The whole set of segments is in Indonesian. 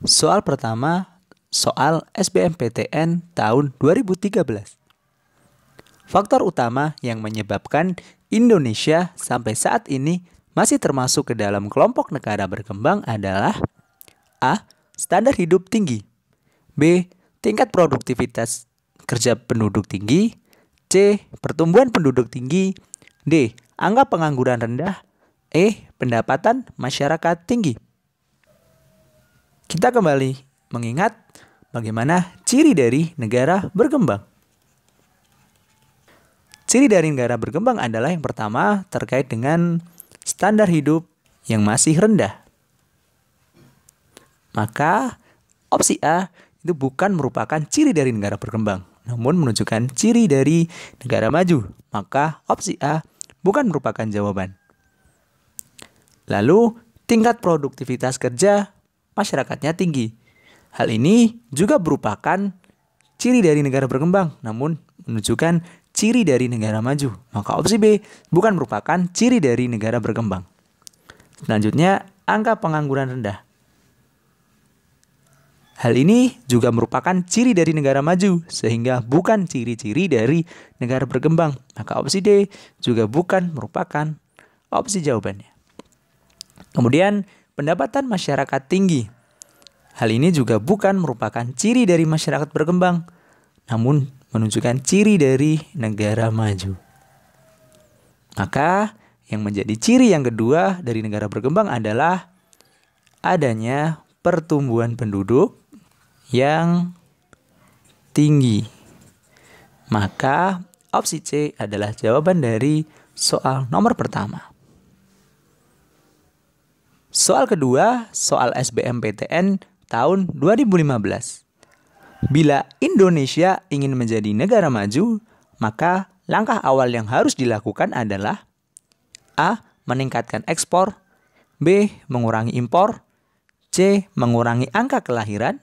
Soal pertama, soal SBMPTN tahun 2013. Faktor utama yang menyebabkan Indonesia sampai saat ini masih termasuk ke dalam kelompok negara berkembang adalah A. Standar hidup tinggi B. Tingkat produktivitas kerja penduduk tinggi C. Pertumbuhan penduduk tinggi D. Angka pengangguran rendah E. Pendapatan masyarakat tinggi kita kembali mengingat bagaimana ciri dari negara berkembang. Ciri dari negara berkembang adalah yang pertama terkait dengan standar hidup yang masih rendah. Maka opsi A itu bukan merupakan ciri dari negara berkembang, namun menunjukkan ciri dari negara maju. Maka opsi A bukan merupakan jawaban. Lalu, tingkat produktivitas kerja masyarakatnya tinggi. Hal ini juga merupakan ciri dari negara berkembang, namun menunjukkan ciri dari negara maju. Maka opsi B bukan merupakan ciri dari negara berkembang. Selanjutnya, angka pengangguran rendah. Hal ini juga merupakan ciri dari negara maju, sehingga bukan ciri-ciri dari negara berkembang. Maka opsi D juga bukan merupakan opsi jawabannya. Kemudian, pendapatan masyarakat tinggi. Hal ini juga bukan merupakan ciri dari masyarakat berkembang, namun menunjukkan ciri dari negara maju. Maka, yang menjadi ciri yang kedua dari negara berkembang adalah adanya pertumbuhan penduduk yang tinggi. Maka, opsi C adalah jawaban dari soal nomor pertama. Soal kedua, soal SBMPTN tahun 2015. Bila Indonesia ingin menjadi negara maju, maka langkah awal yang harus dilakukan adalah A. Meningkatkan ekspor B. Mengurangi impor C. Mengurangi angka kelahiran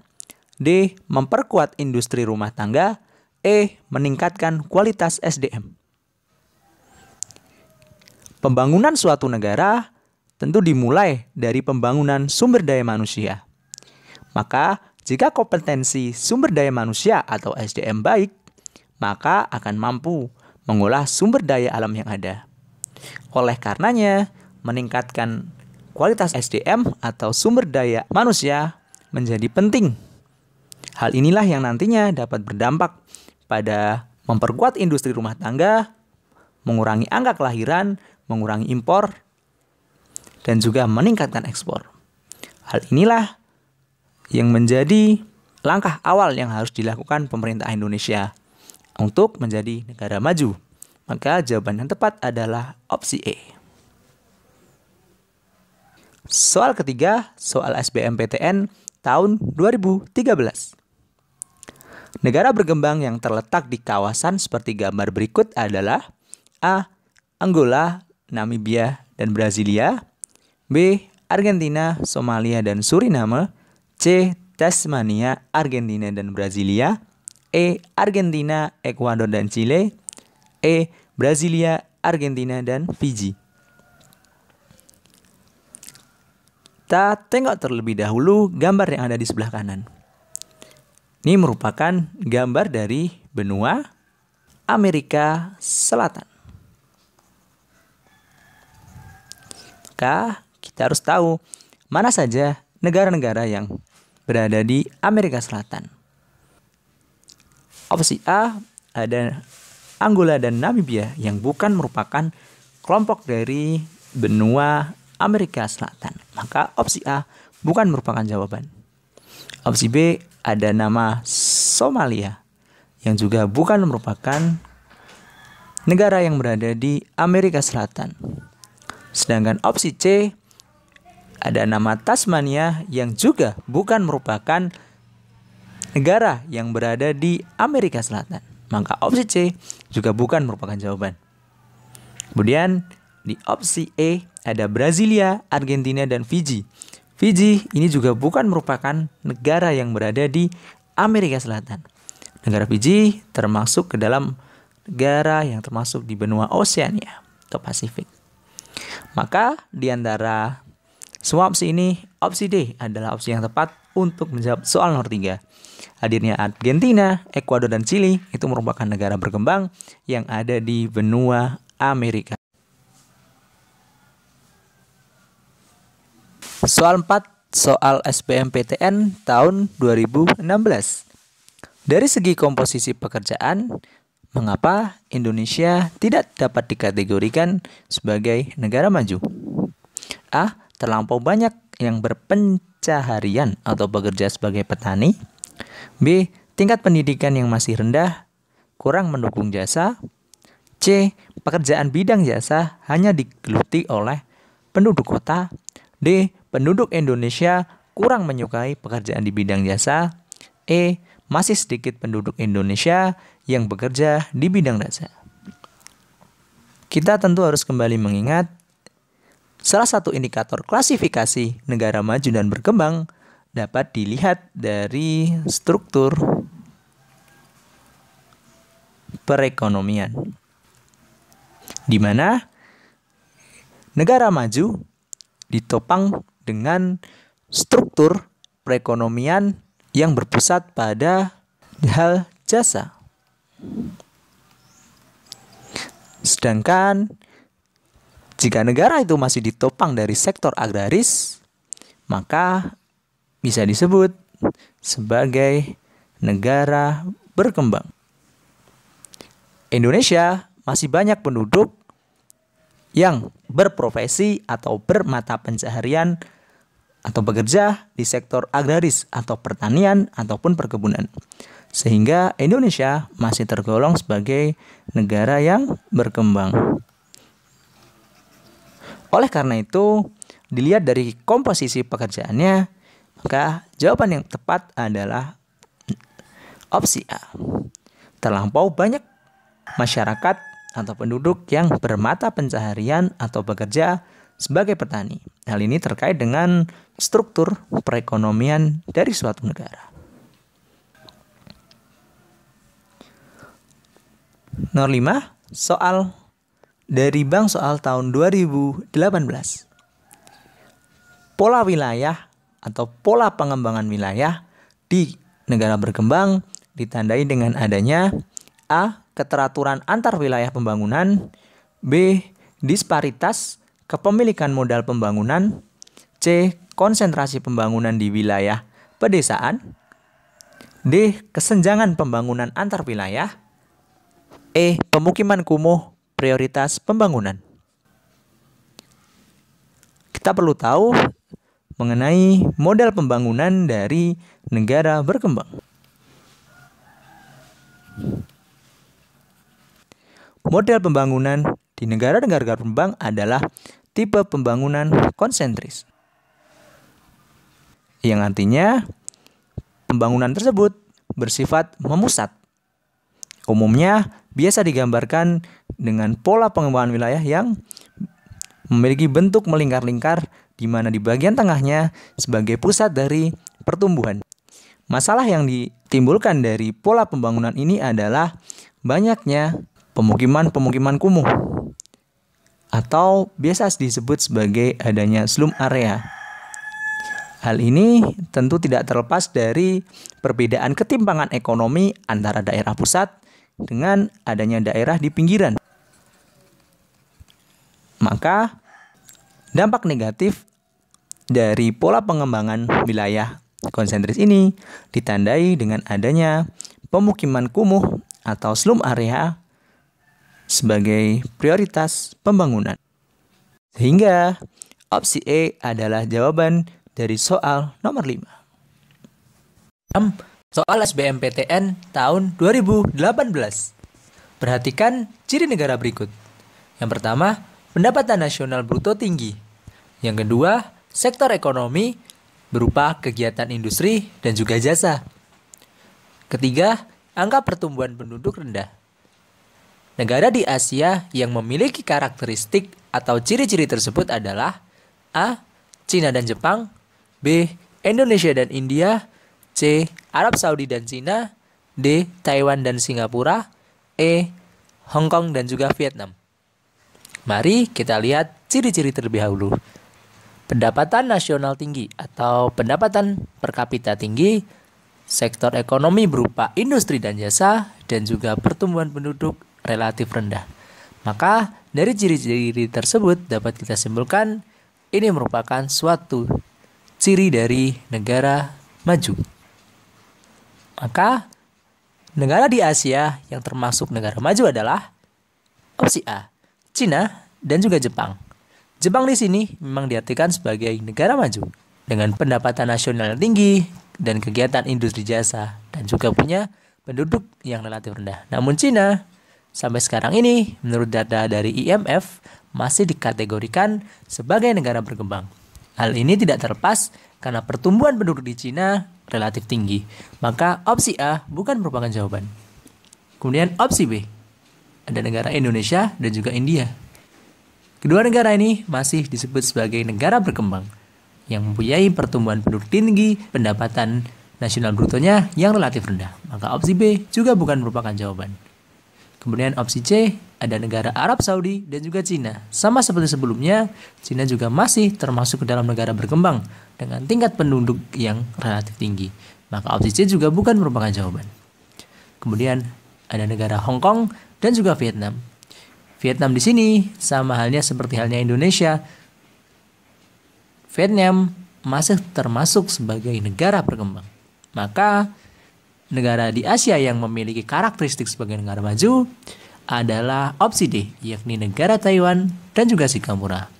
D. Memperkuat industri rumah tangga E. Meningkatkan kualitas SDM Pembangunan suatu negara tentu dimulai dari pembangunan sumber daya manusia. Maka, jika kompetensi sumber daya manusia atau SDM baik, maka akan mampu mengolah sumber daya alam yang ada. Oleh karenanya, meningkatkan kualitas SDM atau sumber daya manusia menjadi penting. Hal inilah yang nantinya dapat berdampak pada memperkuat industri rumah tangga, mengurangi angka kelahiran, mengurangi impor, dan juga meningkatkan ekspor. Hal inilah yang menjadi langkah awal yang harus dilakukan pemerintah Indonesia untuk menjadi negara maju. Maka jawaban yang tepat adalah opsi E. Soal ketiga, soal SBMPTN tahun 2013. Negara berkembang yang terletak di kawasan seperti gambar berikut adalah A. Angola, Namibia, dan Brasilia B. Argentina, Somalia, dan Suriname C. Tasmania, Argentina, dan Brasilia E. Argentina, Ecuador, dan Chile E. Brasilia, Argentina, dan Fiji Kita tengok terlebih dahulu gambar yang ada di sebelah kanan. Ini merupakan gambar dari benua Amerika Selatan. Maka kita harus tahu mana saja negara-negara yang berada di Amerika Selatan. Opsi A ada Angola dan Namibia yang bukan merupakan kelompok dari benua Amerika Selatan. Maka opsi A bukan merupakan jawaban. Opsi B ada nama Somalia yang juga bukan merupakan negara yang berada di Amerika Selatan. Sedangkan opsi C ada nama Tasmania yang juga bukan merupakan negara yang berada di Amerika Selatan. Maka opsi C juga bukan merupakan jawaban. Kemudian di opsi E ada Brasilia, Argentina, dan Fiji. Fiji ini juga bukan merupakan negara yang berada di Amerika Selatan. Negara Fiji termasuk ke dalam negara yang termasuk di benua Oceania atau Pasifik. Maka di antara semua opsi ini, opsi D adalah opsi yang tepat untuk menjawab soal nomor 3. Hadirnya Argentina, Ekuador, dan Chili itu merupakan negara berkembang yang ada di benua Amerika. Soal 4, soal SBMPTN tahun 2016. Dari segi komposisi pekerjaan, mengapa Indonesia tidak dapat dikategorikan sebagai negara maju? A terlampau banyak yang berpencaharian atau bekerja sebagai petani. B. Tingkat pendidikan yang masih rendah, kurang mendukung jasa. C. Pekerjaan bidang jasa hanya digeluti oleh penduduk kota. D. Penduduk Indonesia kurang menyukai pekerjaan di bidang jasa. E. Masih sedikit penduduk Indonesia yang bekerja di bidang jasa. Kita tentu harus kembali mengingat Salah satu indikator klasifikasi negara maju dan berkembang dapat dilihat dari struktur perekonomian. Di mana negara maju ditopang dengan struktur perekonomian yang berpusat pada hal jasa. Sedangkan jika negara itu masih ditopang dari sektor agraris, maka bisa disebut sebagai negara berkembang. Indonesia masih banyak penduduk yang berprofesi atau bermata pencaharian atau bekerja di sektor agraris atau pertanian ataupun perkebunan. Sehingga Indonesia masih tergolong sebagai negara yang berkembang. Oleh karena itu, dilihat dari komposisi pekerjaannya, maka jawaban yang tepat adalah opsi A. Terlampau banyak masyarakat atau penduduk yang bermata pencaharian atau bekerja sebagai petani. Hal ini terkait dengan struktur perekonomian dari suatu negara. Nomor 5, soal dari Bank Soal tahun 2018. Pola wilayah atau pola pengembangan wilayah di negara berkembang ditandai dengan adanya A. Keteraturan antar wilayah pembangunan B. Disparitas kepemilikan modal pembangunan C. Konsentrasi pembangunan di wilayah pedesaan D. Kesenjangan pembangunan antar wilayah E. Pemukiman kumuh prioritas pembangunan. Kita perlu tahu mengenai model pembangunan dari negara berkembang. Model pembangunan di negara-negara berkembang adalah tipe pembangunan konsentris. Yang artinya pembangunan tersebut bersifat memusat. Umumnya biasa digambarkan dengan pola pengembangan wilayah yang memiliki bentuk melingkar-lingkar di mana di bagian tengahnya sebagai pusat dari pertumbuhan. Masalah yang ditimbulkan dari pola pembangunan ini adalah banyaknya pemukiman-pemukiman kumuh atau biasa disebut sebagai adanya slum area. Hal ini tentu tidak terlepas dari perbedaan ketimpangan ekonomi antara daerah pusat dengan adanya daerah di pinggiran. Maka dampak negatif dari pola pengembangan wilayah konsentris ini ditandai dengan adanya pemukiman kumuh atau slum area sebagai prioritas pembangunan. Sehingga opsi E adalah jawaban dari soal nomor 5 soal SBMPTN tahun 2018. Perhatikan ciri negara berikut. Yang pertama, pendapatan nasional bruto tinggi. Yang kedua, sektor ekonomi berupa kegiatan industri dan juga jasa. Ketiga, angka pertumbuhan penduduk rendah. Negara di Asia yang memiliki karakteristik atau ciri-ciri tersebut adalah A. Cina dan Jepang B. Indonesia dan India C. Arab Saudi dan Cina D. Taiwan dan Singapura E. Hong Kong dan juga Vietnam Mari kita lihat ciri-ciri terlebih dahulu Pendapatan nasional tinggi atau pendapatan per kapita tinggi Sektor ekonomi berupa industri dan jasa dan juga pertumbuhan penduduk relatif rendah Maka dari ciri-ciri tersebut dapat kita simpulkan ini merupakan suatu ciri dari negara maju. Maka negara di Asia yang termasuk negara maju adalah opsi A, Cina dan juga Jepang. Jepang di sini memang diartikan sebagai negara maju dengan pendapatan nasional yang tinggi dan kegiatan industri jasa dan juga punya penduduk yang relatif rendah. Namun Cina sampai sekarang ini menurut data dari IMF masih dikategorikan sebagai negara berkembang. Hal ini tidak terlepas karena pertumbuhan penduduk di Cina relatif tinggi. Maka opsi A bukan merupakan jawaban. Kemudian opsi B. Ada negara Indonesia dan juga India. Kedua negara ini masih disebut sebagai negara berkembang yang mempunyai pertumbuhan penduduk tinggi, pendapatan nasional brutonya yang relatif rendah. Maka opsi B juga bukan merupakan jawaban. Kemudian opsi C ada negara Arab Saudi dan juga Cina. Sama seperti sebelumnya, Cina juga masih termasuk ke dalam negara berkembang dengan tingkat penduduk yang relatif tinggi. Maka opsi C juga bukan merupakan jawaban. Kemudian ada negara Hong Kong dan juga Vietnam. Vietnam di sini sama halnya seperti halnya Indonesia. Vietnam masih termasuk sebagai negara berkembang. Maka negara di Asia yang memiliki karakteristik sebagai negara maju adalah opsi D, yakni negara Taiwan dan juga Singapura.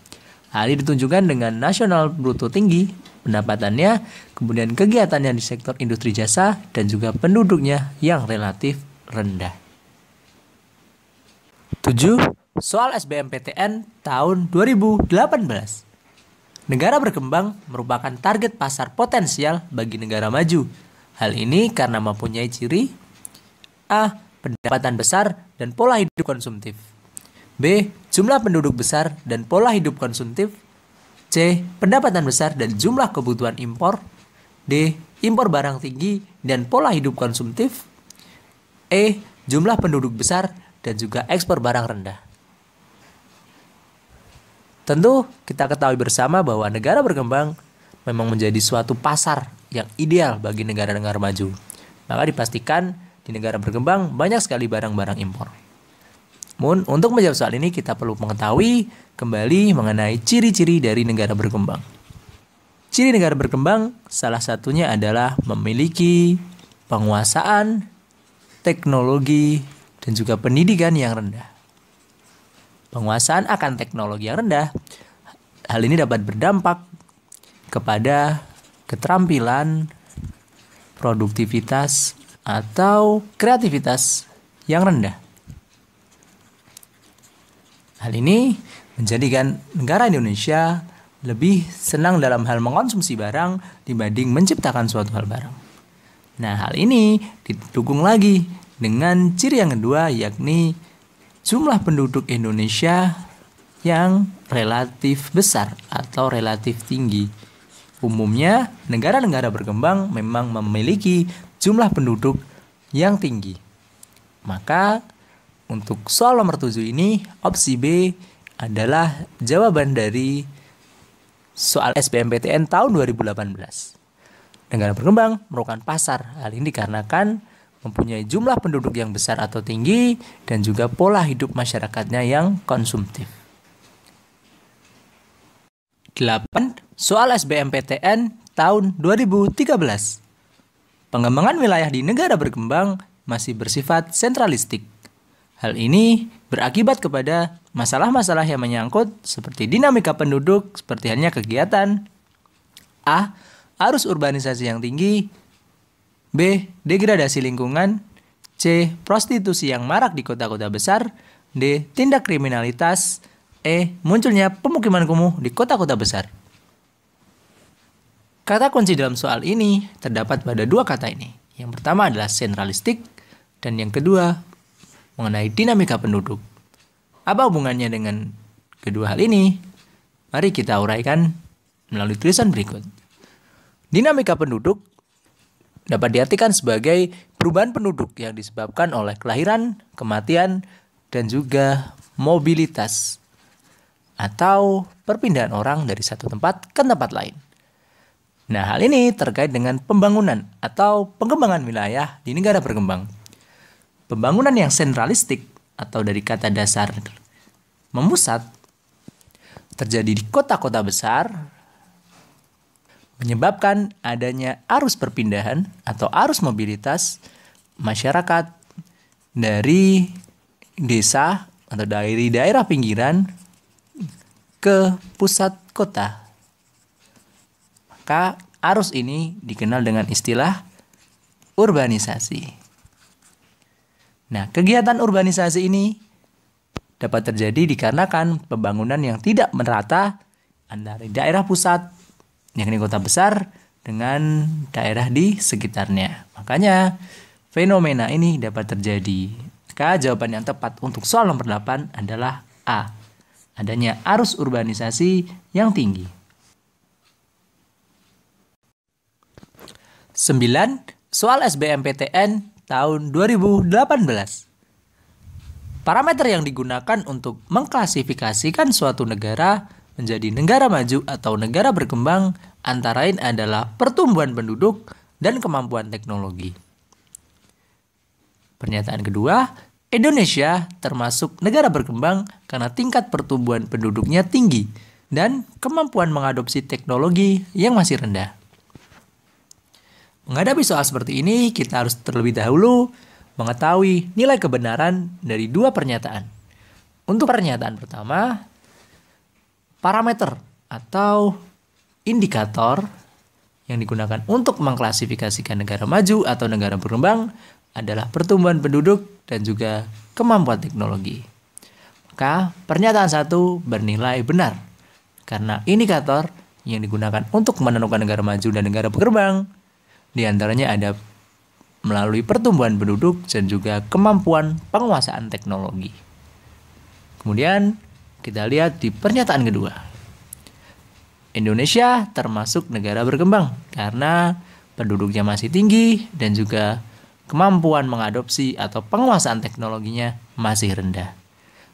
Hal ini ditunjukkan dengan nasional bruto tinggi, pendapatannya, kemudian kegiatannya di sektor industri jasa, dan juga penduduknya yang relatif rendah. 7. Soal SBMPTN tahun 2018 Negara berkembang merupakan target pasar potensial bagi negara maju. Hal ini karena mempunyai ciri A pendapatan besar, dan pola hidup konsumtif. B. Jumlah penduduk besar dan pola hidup konsumtif. C. Pendapatan besar dan jumlah kebutuhan impor. D. Impor barang tinggi dan pola hidup konsumtif. E. Jumlah penduduk besar dan juga ekspor barang rendah. Tentu kita ketahui bersama bahwa negara berkembang memang menjadi suatu pasar yang ideal bagi negara-negara maju. Maka dipastikan di negara berkembang banyak sekali barang-barang impor. Namun, untuk menjawab soal ini kita perlu mengetahui kembali mengenai ciri-ciri dari negara berkembang. Ciri negara berkembang salah satunya adalah memiliki penguasaan, teknologi, dan juga pendidikan yang rendah. Penguasaan akan teknologi yang rendah, hal ini dapat berdampak kepada keterampilan, produktivitas, atau kreativitas yang rendah. Hal ini menjadikan negara Indonesia lebih senang dalam hal mengonsumsi barang dibanding menciptakan suatu hal barang. Nah, hal ini didukung lagi dengan ciri yang kedua yakni jumlah penduduk Indonesia yang relatif besar atau relatif tinggi. Umumnya, negara-negara berkembang memang memiliki jumlah penduduk yang tinggi. Maka untuk soal nomor 7 ini opsi B adalah jawaban dari soal SBMPTN tahun 2018. Negara berkembang merupakan pasar. Hal ini dikarenakan mempunyai jumlah penduduk yang besar atau tinggi dan juga pola hidup masyarakatnya yang konsumtif. 8. Soal SBMPTN tahun 2013 pengembangan wilayah di negara berkembang masih bersifat sentralistik. Hal ini berakibat kepada masalah-masalah yang menyangkut seperti dinamika penduduk, seperti hanya kegiatan A. Arus urbanisasi yang tinggi B. Degradasi lingkungan C. Prostitusi yang marak di kota-kota besar D. Tindak kriminalitas E. Munculnya pemukiman kumuh di kota-kota besar Kata kunci dalam soal ini terdapat pada dua kata ini. Yang pertama adalah sentralistik dan yang kedua mengenai dinamika penduduk. Apa hubungannya dengan kedua hal ini? Mari kita uraikan melalui tulisan berikut. Dinamika penduduk dapat diartikan sebagai perubahan penduduk yang disebabkan oleh kelahiran, kematian, dan juga mobilitas atau perpindahan orang dari satu tempat ke tempat lain. Nah, hal ini terkait dengan pembangunan atau pengembangan wilayah di negara berkembang. Pembangunan yang sentralistik atau dari kata dasar memusat terjadi di kota-kota besar menyebabkan adanya arus perpindahan atau arus mobilitas masyarakat dari desa atau dari daerah pinggiran ke pusat kota maka arus ini dikenal dengan istilah urbanisasi. Nah, kegiatan urbanisasi ini dapat terjadi dikarenakan pembangunan yang tidak merata antara daerah pusat, yakni kota besar, dengan daerah di sekitarnya. Makanya, fenomena ini dapat terjadi. Maka jawaban yang tepat untuk soal nomor 8 adalah A. Adanya arus urbanisasi yang tinggi. 9 Soal SBMPTN tahun 2018. Parameter yang digunakan untuk mengklasifikasikan suatu negara menjadi negara maju atau negara berkembang antara lain adalah pertumbuhan penduduk dan kemampuan teknologi. Pernyataan kedua, Indonesia termasuk negara berkembang karena tingkat pertumbuhan penduduknya tinggi dan kemampuan mengadopsi teknologi yang masih rendah. Menghadapi soal seperti ini, kita harus terlebih dahulu mengetahui nilai kebenaran dari dua pernyataan. Untuk pernyataan pertama, parameter atau indikator yang digunakan untuk mengklasifikasikan negara maju atau negara berkembang adalah pertumbuhan penduduk dan juga kemampuan teknologi. Maka pernyataan satu bernilai benar karena indikator yang digunakan untuk menentukan negara maju dan negara berkembang di antaranya ada melalui pertumbuhan penduduk dan juga kemampuan penguasaan teknologi. Kemudian kita lihat di pernyataan kedua. Indonesia termasuk negara berkembang karena penduduknya masih tinggi dan juga kemampuan mengadopsi atau penguasaan teknologinya masih rendah.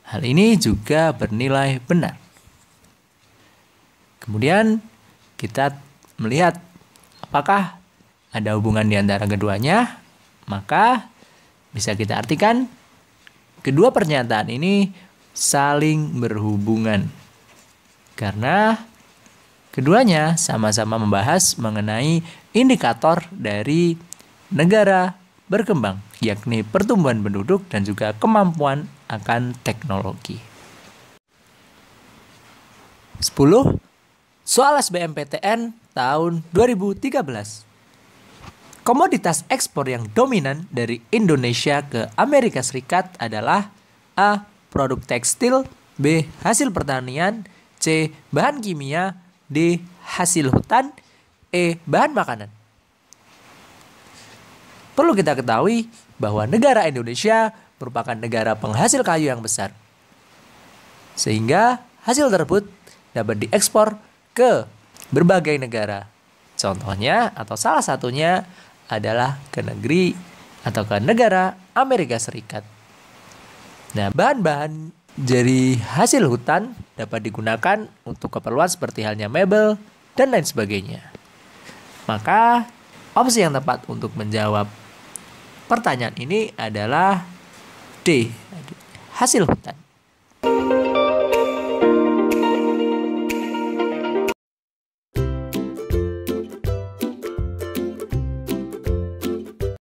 Hal ini juga bernilai benar. Kemudian kita melihat apakah ada hubungan di antara keduanya, maka bisa kita artikan kedua pernyataan ini saling berhubungan. Karena keduanya sama-sama membahas mengenai indikator dari negara berkembang, yakni pertumbuhan penduduk dan juga kemampuan akan teknologi. 10. Soal SBMPTN tahun 2013. Komoditas ekspor yang dominan dari Indonesia ke Amerika Serikat adalah A. Produk tekstil B. Hasil pertanian C. Bahan kimia D. Hasil hutan E. Bahan makanan Perlu kita ketahui bahwa negara Indonesia merupakan negara penghasil kayu yang besar Sehingga hasil tersebut dapat diekspor ke berbagai negara Contohnya atau salah satunya adalah ke negeri atau ke negara Amerika Serikat. Nah, bahan-bahan dari hasil hutan dapat digunakan untuk keperluan seperti halnya mebel dan lain sebagainya. Maka, opsi yang tepat untuk menjawab pertanyaan ini adalah D. Hasil hutan.